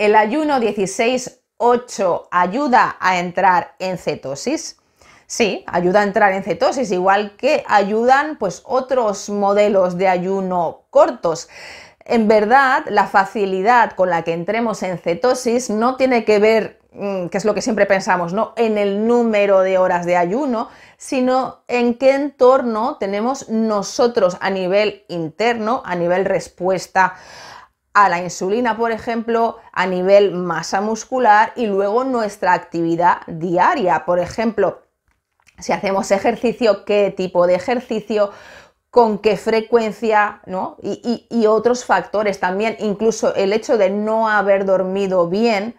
El ayuno 16-8 ayuda a entrar en cetosis. Sí, ayuda a entrar en cetosis, igual que ayudan pues otros modelos de ayuno cortos. En verdad, la facilidad con la que entremos en cetosis no tiene que ver, mm, que es lo que siempre pensamos, ¿no? En el número de horas de ayuno, sino en qué entorno tenemos nosotros a nivel interno, a nivel respuesta a la insulina, por ejemplo, a nivel masa muscular y luego nuestra actividad diaria. Por ejemplo, si hacemos ejercicio, qué tipo de ejercicio, con qué frecuencia, ¿no? Y, otros factores también, incluso el hecho de no haber dormido bien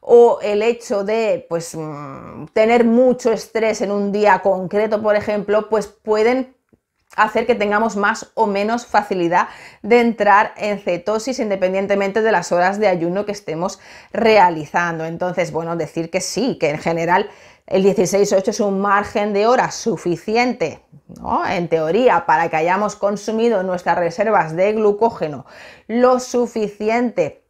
o el hecho de pues, mm, tener mucho estrés en un día concreto, por ejemplo, pues pueden hacer que tengamos más o menos facilidad de entrar en cetosis independientemente de las horas de ayuno que estemos realizando. Entonces, bueno, decir que sí, que en general el 16-8 es un margen de horas suficiente, ¿no? en teoría, para que hayamos consumido nuestras reservas de glucógeno lo suficiente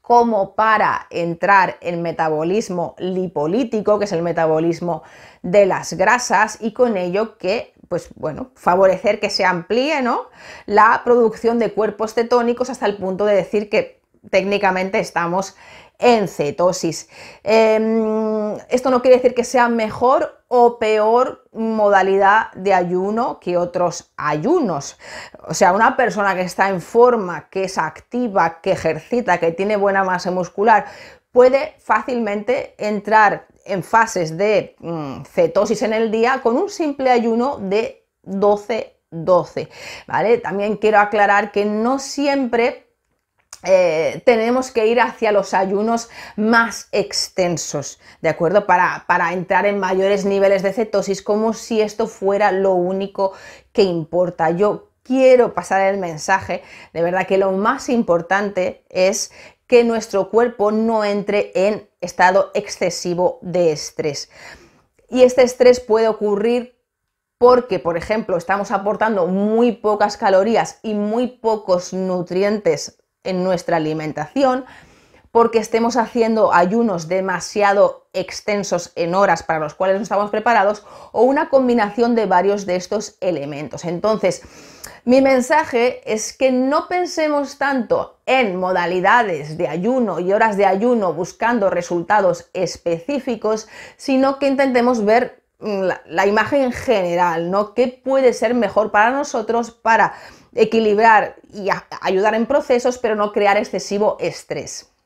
como para entrar en metabolismo lipolítico, que es el metabolismo de las grasas, y con ello que pues bueno, favorecer que se amplíe ¿no? la producción de cuerpos cetónicos hasta el punto de decir que técnicamente estamos en cetosis. Em, esto no quiere decir que sea mejor o peor modalidad de ayuno que otros ayunos. O sea, una persona que está en forma, que es activa, que ejercita, que tiene buena masa muscular, puede fácilmente entrar en fases de mm, cetosis en el día con un simple ayuno de 12 12, ¿vale? También quiero aclarar que no siempre eh, tenemos que ir hacia los ayunos más extensos, ¿de acuerdo? Para, para, entrar en mayores niveles de cetosis, como si esto fuera lo único que importa. Yo quiero pasar el mensaje, de verdad que lo más importante es que nuestro cuerpo no entre en estado excesivo de estrés. Y este estrés puede ocurrir porque, por ejemplo, estamos aportando muy pocas calorías y muy pocos nutrientes en nuestra alimentación, porque estemos haciendo ayunos demasiado extensos en horas para los cuales no estamos preparados o una combinación de varios de estos elementos. Entonces, mi mensaje es que no pensemos tanto en modalidades de ayuno y horas de ayuno buscando resultados específicos, sino que intentemos ver mm, la, la imagen general, ¿no? ¿Qué puede ser mejor para nosotros para equilibrar y ayudar en procesos, pero no crear excesivo estrés?